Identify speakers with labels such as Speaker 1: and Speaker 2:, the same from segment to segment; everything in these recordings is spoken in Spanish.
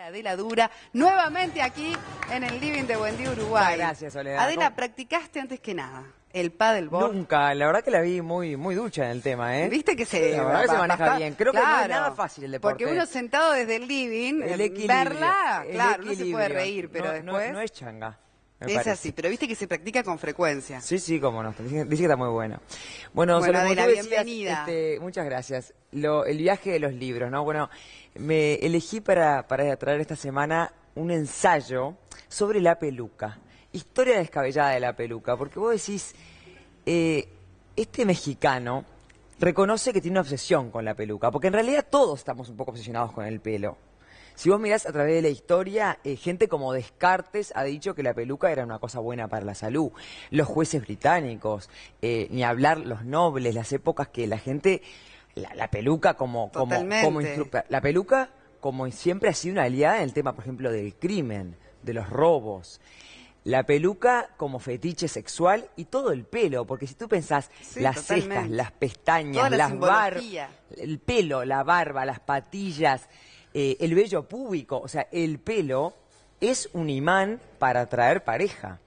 Speaker 1: Adela Dura, nuevamente aquí en el Living de Buen Uruguay. Gracias, Soledad. Adela, practicaste antes que nada.
Speaker 2: El paddleboard. Nunca, la verdad que la vi muy muy ducha en el tema, ¿eh? Viste que se, la maneja bien. Creo que no es nada fácil el deporte. Porque uno
Speaker 1: sentado desde el living, el verla, el claro, no se puede reír, pero después...
Speaker 2: no es changa es así, pero viste que se practica con frecuencia. Sí, sí, como no. Dice que está muy bueno. Bueno, bienvenida. Este, muchas gracias. el viaje de los libros, ¿no? Bueno, me elegí para, para traer esta semana un ensayo sobre la peluca. Historia descabellada de la peluca, porque vos decís, eh, este mexicano reconoce que tiene una obsesión con la peluca, porque en realidad todos estamos un poco obsesionados con el pelo. Si vos mirás a través de la historia, eh, gente como Descartes ha dicho que la peluca era una cosa buena para la salud. Los jueces británicos, eh, ni hablar los nobles, las épocas que la gente, la, peluca como, como, la peluca como siempre ha sido una aliada en el tema, por ejemplo, del crimen, de los robos la peluca como fetiche sexual y todo el pelo, porque si tú pensás las cejas, las pestañas, las barbas, el pelo, la barba, las patillas, eh, el vello púbico, o sea, el pelo es un imán para atraer pareja.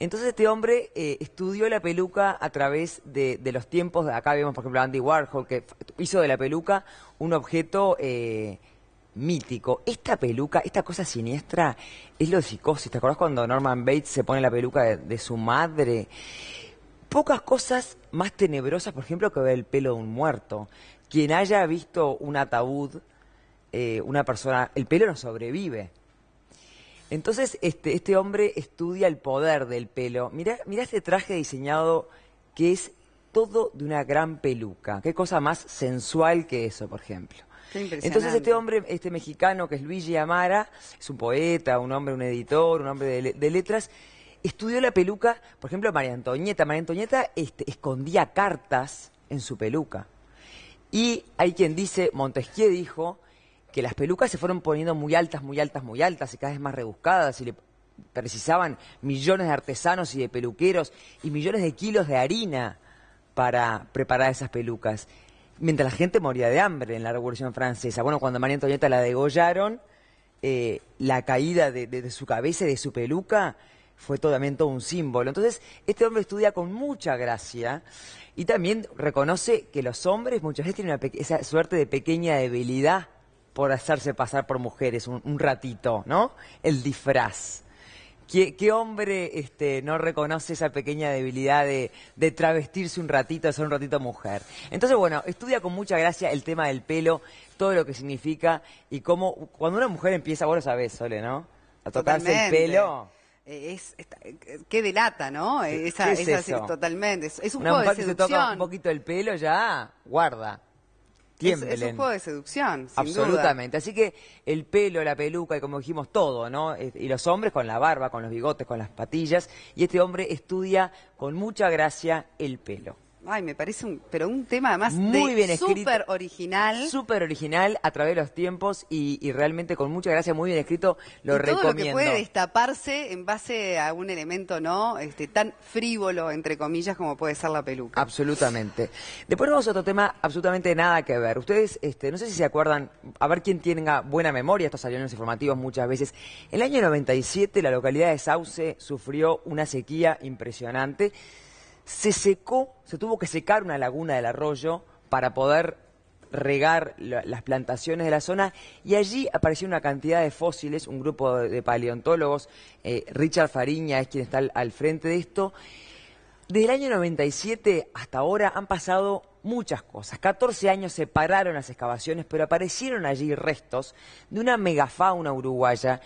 Speaker 2: Entonces este hombre eh, estudió la peluca a través de, los tiempos, acá vemos por ejemplo a Andy Warhol, que hizo de la peluca un objeto eh, mítico. Esta peluca, esta cosa siniestra, es lo de psicosis. ¿Te acuerdas cuando Norman Bates se pone la peluca de su madre? Pocas cosas más tenebrosas, por ejemplo, que ver el pelo de un muerto. Quien haya visto un ataúd eh, una persona, el pelo no sobrevive. Entonces este, este hombre estudia el poder del pelo. Mirá, este traje diseñado que es todo de una gran peluca. Qué cosa más sensual que eso, por ejemplo.
Speaker 1: Entonces este
Speaker 2: hombre, este mexicano que es Luigi Amara, es un poeta, un hombre, un editor, un hombre de, letras, estudió la peluca, por ejemplo, María Antonieta. María Antonieta este, escondía cartas en su peluca. Y hay quien dice, Montesquieu dijo que las pelucas se fueron poniendo muy altas, muy altas, muy altas y cada vez más rebuscadas y le precisaban millones de artesanos y de peluqueros y millones de kilos de harina para preparar esas pelucas. Mientras la gente moría de hambre en la Revolución Francesa. Bueno, cuando María Antonieta la degollaron, eh, la caída de, su cabeza y de su peluca fue totalmente todo un símbolo. Entonces, este hombre estudia con mucha gracia y también reconoce que los hombres muchas veces tienen esa suerte de pequeña debilidad por hacerse pasar por mujeres un, ratito, ¿no? El disfraz. ¿Qué, hombre este, no reconoce esa pequeña debilidad de, travestirse un ratito, de ser un ratito mujer? Entonces, bueno, estudia con mucha gracia el tema del pelo, todo lo que significa y cómo, cuando una mujer empieza, vos lo sabés, Sole, ¿no? A tocarse el pelo.
Speaker 1: Eh, es, qué delata, ¿no? Esa, es totalmente. Es, un Que se toca un
Speaker 2: poquito el pelo ya, guarda es, un juego
Speaker 1: de seducción, sin Absolutamente.
Speaker 2: Así que el pelo, la peluca y como dijimos todo, ¿no? Y los hombres con la barba, con los bigotes, con las patillas. Y este hombre estudia con mucha gracia el pelo. Ay, me parece un, pero un tema además muy escrito, súper original. Súper original a través de los tiempos y, realmente con mucha gracia, muy bien escrito, lo y todo Lo que puede
Speaker 1: destaparse
Speaker 2: en base a
Speaker 1: un elemento no este, tan frívolo, entre comillas, como puede ser la peluca.
Speaker 2: Absolutamente. Después vamos a otro tema absolutamente nada que ver. Ustedes, este, no sé si se acuerdan, a ver quién tenga buena memoria, estos aviones informativos muchas veces. En el año 97 la localidad de Sauce sufrió una sequía impresionante se secó, se tuvo que secar una laguna del arroyo para poder regar las plantaciones de la zona y allí apareció una cantidad de fósiles, un grupo de, paleontólogos, eh, Richard Fariña es quien está al, frente de esto. Desde el año 97 hasta ahora han pasado muchas cosas. 14 años se pararon las excavaciones, pero aparecieron allí restos de una megafauna uruguaya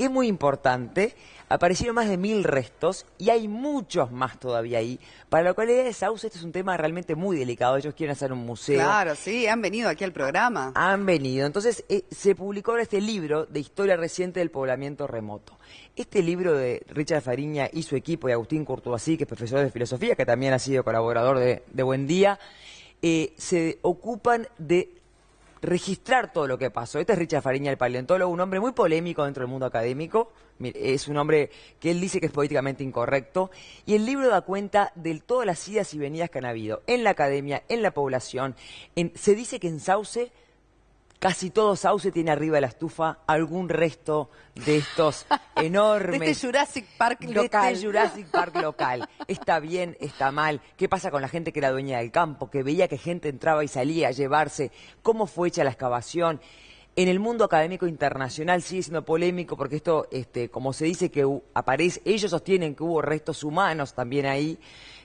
Speaker 2: que es muy importante, aparecieron más de mil restos y hay muchos más todavía ahí. Para la cual de Sauce este es un tema realmente muy delicado. Ellos quieren hacer un museo. Claro, sí, han venido aquí al programa. Han venido. Entonces eh, se publicó este libro de historia reciente del poblamiento remoto. Este libro de Richard Fariña y su equipo y Agustín Curtuasí, que es profesor de filosofía, que también ha sido colaborador de, Buen Día, eh, se ocupan de registrar todo lo que pasó. Este es Richard Fariña, el paleontólogo, un hombre muy polémico dentro del mundo académico. Es un hombre que él dice que es políticamente incorrecto. Y el libro da cuenta de todas las idas y venidas que han habido en la academia, en la población. se dice que en Sauce Casi todo sauce tiene arriba de la estufa algún resto de estos enormes... de este Jurassic Park este local. Este Jurassic Park local. Está bien, está mal. ¿Qué pasa con la gente que era dueña del campo, que veía que gente entraba y salía a llevarse? ¿Cómo fue hecha la excavación? En el mundo académico internacional sigue siendo polémico porque esto, este, como se dice que aparece, ellos sostienen que hubo restos humanos también ahí.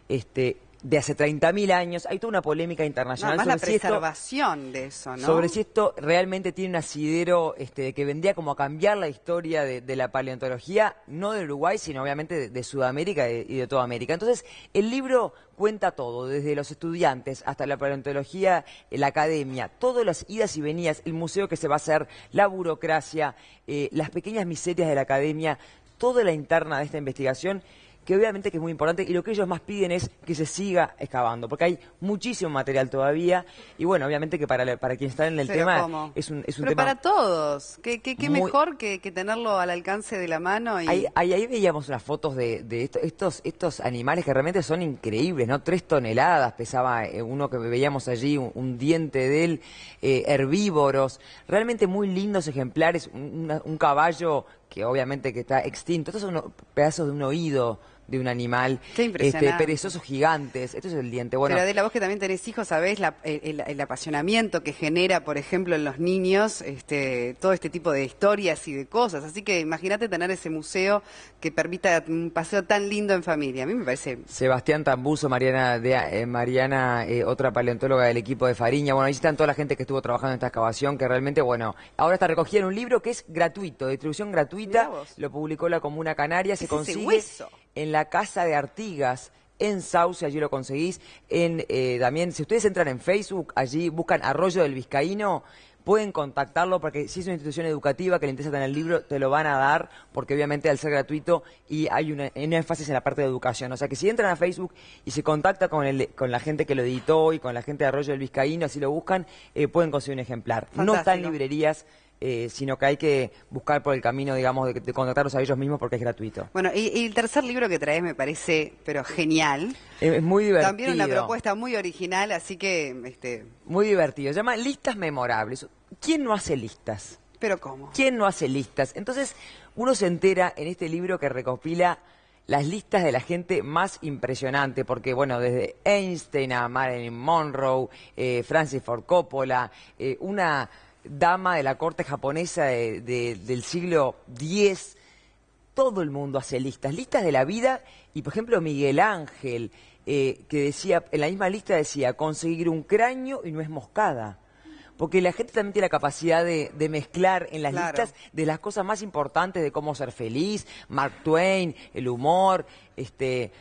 Speaker 2: Este, de hace 30.000 años. Hay toda una polémica internacional
Speaker 1: sobre si
Speaker 2: esto, realmente tiene un asidero este, que vendría como a cambiar la historia de, la paleontología, no del Uruguay, sino obviamente de, Sudamérica y de, toda América. Entonces, el libro cuenta todo, desde los estudiantes hasta la paleontología, la academia, todas las idas y venidas, el museo que se va a hacer, la burocracia, eh, las pequeñas miserias de la academia, toda la interna de esta investigación que obviamente que es muy importante y lo que ellos más piden es que se siga excavando, porque hay muchísimo material todavía y bueno, obviamente que para, para quien está en el tema es un, es un Pero para
Speaker 1: todos, qué, mejor que, tenerlo al alcance de la mano. Y... Ahí,
Speaker 2: ahí, veíamos las fotos de, de estos, estos animales que realmente son increíbles, ¿no? Tres toneladas pesaba eh, uno que veíamos allí, un, diente de él, eh, herbívoros, realmente muy lindos ejemplares, un, caballo que obviamente que está extinto. Estos son pedazos de un oído de un animal. este, perezosos gigantes. Esto es el diente. Bueno, Pero Adela,
Speaker 1: vos que también tenés hijos, sabés el, apasionamiento que genera, por ejemplo, en los niños este, todo este tipo de historias y de cosas. Así que imagínate tener ese museo que permita un paseo tan lindo en familia. A mí me parece.
Speaker 2: Sebastián Tambuso, Mariana, de, eh, Mariana eh, otra paleontóloga del equipo de Fariña. Bueno, ahí están toda la gente que estuvo trabajando en esta excavación, que realmente, bueno, ahora está recogida en un libro que es gratuito, distribución gratuita. Lo publicó la Comuna Canaria. Se consigue en la casa de Artigas, en Sauce, allí lo conseguís. En, eh, si ustedes entran en Facebook, allí buscan Arroyo del Vizcaíno, pueden contactarlo porque si es una institución educativa que le interesa tener el libro, te lo van a dar, porque obviamente al ser gratuito y hay un énfasis en la parte de educación. O sea que si entran a Facebook y se contacta con, la gente que lo editó y con la gente de Arroyo del Vizcaíno, así lo buscan, eh, pueden conseguir un ejemplar. No están librerías eh, sino que hay que buscar por el camino, digamos, de, contactarlos a ellos mismos porque es gratuito.
Speaker 1: Bueno, y, el tercer libro que trae me parece, pero genial.
Speaker 2: Es, muy divertido. También una propuesta muy original, así que... Este... Muy divertido. Se llama Listas Memorables. ¿Quién no hace listas? ¿Pero cómo? ¿Quién no hace listas? Entonces, uno se entera en este libro que recopila las listas de la gente más impresionante, porque bueno, desde Einstein a Marilyn Monroe, eh, Francis Ford Coppola, eh, una dama de la corte japonesa del siglo X, todo el mundo hace listas, listas de la vida, y por ejemplo Miguel Ángel, eh, que decía, en la misma lista decía, conseguir un cráneo y no es moscada. Porque la gente también tiene la capacidad de, mezclar en las listas de las cosas más importantes de cómo ser feliz, Mark Twain, el humor, este,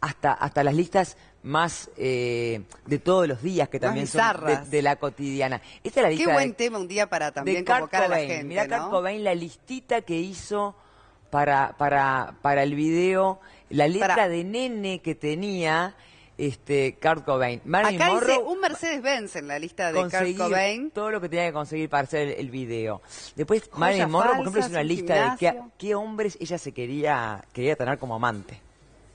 Speaker 2: hasta, hasta las listas más eh, de todos los días que también son de, la cotidiana. Qué buen
Speaker 1: tema un día para también convocar a la gente. Kurt Cobain,
Speaker 2: la listita que hizo para, para, para el video, la letra de nene que tenía este, Kurt Cobain. Acá dice
Speaker 1: un Mercedes Benz en la lista de Kurt Cobain.
Speaker 2: Todo lo que tenía que conseguir para hacer el, video. Después, Joya Marilyn por ejemplo, es una lista de qué, qué hombres ella se quería, quería tener como amante.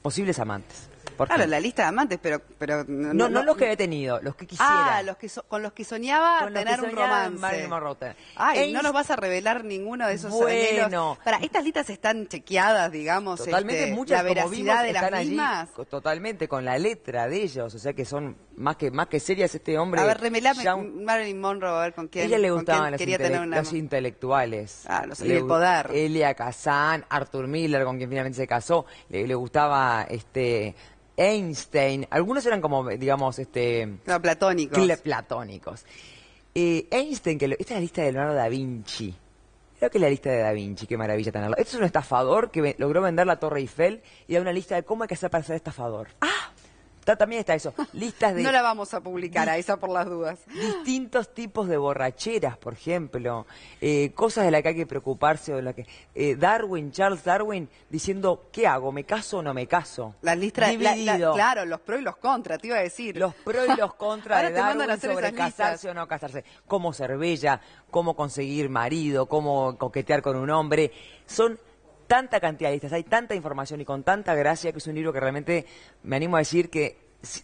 Speaker 2: Posibles amantes. Claro, la lista de amantes, pero... pero no, no, los que he tenido, los que ah, quisiera. Ah,
Speaker 1: los que con los que soñaba tener que soñaba un romance. Ay, no nos vas a revelar ninguno de esos bueno. Para, estas listas están chequeadas, digamos. Totalmente, este, muchas, la veracidad de las mismas.
Speaker 2: totalmente, con la letra de ellos, o sea que son más que más que seria este hombre. A ver, remelame
Speaker 1: Marilyn Monroe, a ver con quién. le gustaban tener los
Speaker 2: intelectuales. Ah, los el poder. Elia Kazan, Arthur Miller, con quien finalmente se casó. Le, gustaba este Einstein. Algunos eran como, digamos, este. platónicos. Platónicos. Eh, Einstein, que esta es la lista de Leonardo da Vinci. Creo que es la lista de Da Vinci, qué maravilla tenerla. Este es un estafador que logró vender la Torre Eiffel y da una lista de cómo hay que hacer para ser estafador. ¡Ah! también está eso. Listas de... No la vamos
Speaker 1: a publicar a esa por las dudas.
Speaker 2: Distintos tipos de borracheras, por ejemplo. Eh, cosas de las que hay que preocuparse. O de la que, eh, Darwin, Charles Darwin, diciendo, ¿qué hago? ¿Me caso o no me caso? Las listas, de Claro,
Speaker 1: los pros y los contras, te iba a decir. Los pros y los contras de Darwin sobre casarse
Speaker 2: o no casarse. Cómo ser bella, cómo conseguir marido, cómo coquetear con un hombre. Son tanta cantidad de listas, hay tanta información y con tanta gracia que es un libro que realmente me animo a decir que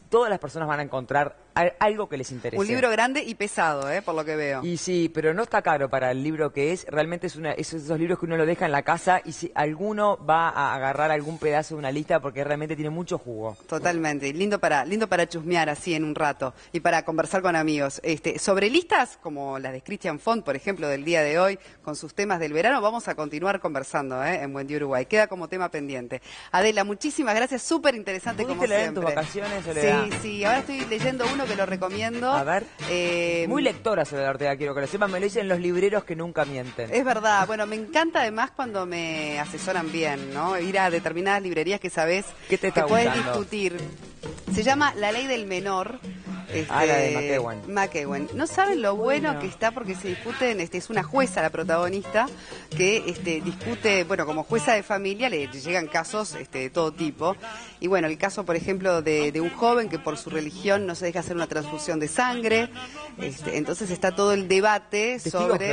Speaker 2: todas las personas van a encontrar algo que les interese. Un libro grande
Speaker 1: y pesado, ¿eh? por lo que veo.
Speaker 2: Y sí, pero no está caro para el libro que es. Realmente es una, esos, libros que uno lo deja en la casa y si alguno va a agarrar algún pedazo de una lista porque realmente tiene mucho jugo. Totalmente. Lindo para, lindo para chusmear así
Speaker 1: en un rato y para conversar con amigos. Este, sobre listas como las de Christian Font, por ejemplo, del día de hoy, con sus temas del verano, vamos a continuar conversando ¿eh? en Buen Día Uruguay. Queda como tema pendiente. Adela, muchísimas gracias. Súper interesante como siempre. En tus vacaciones, Sí,
Speaker 2: sí. Ahora estoy leyendo uno te lo recomiendo. A ver. Eh, Muy lectora se Ortega, quiero que lo sepan. Me lo dicen los libreros que nunca mienten. Es
Speaker 1: verdad. Bueno, me encanta además cuando me asesoran bien, ¿no? Ir a determinadas librerías que sabes que te, te puedes discutir. Se llama La Ley del Menor. Este, la de este, No saben lo bueno, que está porque se discuten, este, es una jueza la protagonista, que este, discute, bueno, como jueza de familia le llegan casos este, de todo tipo. Y bueno, el caso, por ejemplo, de, un joven que por su religión no se deja hacer una transfusión de sangre. Este, entonces está todo el debate sobre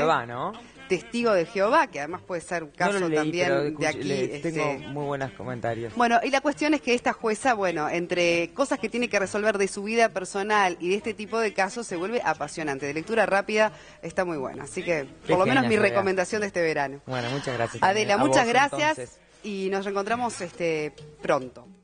Speaker 1: testigo de Jehová, que además puede ser un caso también de aquí. Le, tengo este,
Speaker 2: muy buenos comentarios.
Speaker 1: Bueno, y la cuestión es que esta jueza, bueno, entre cosas que tiene que resolver de su vida personal y de este tipo de casos, se vuelve apasionante. De lectura rápida está muy buena. Así que, por lo menos, mi recomendación de este verano. Bueno, muchas gracias. Adela, muchas gracias. Y nos reencontramos
Speaker 2: este, pronto.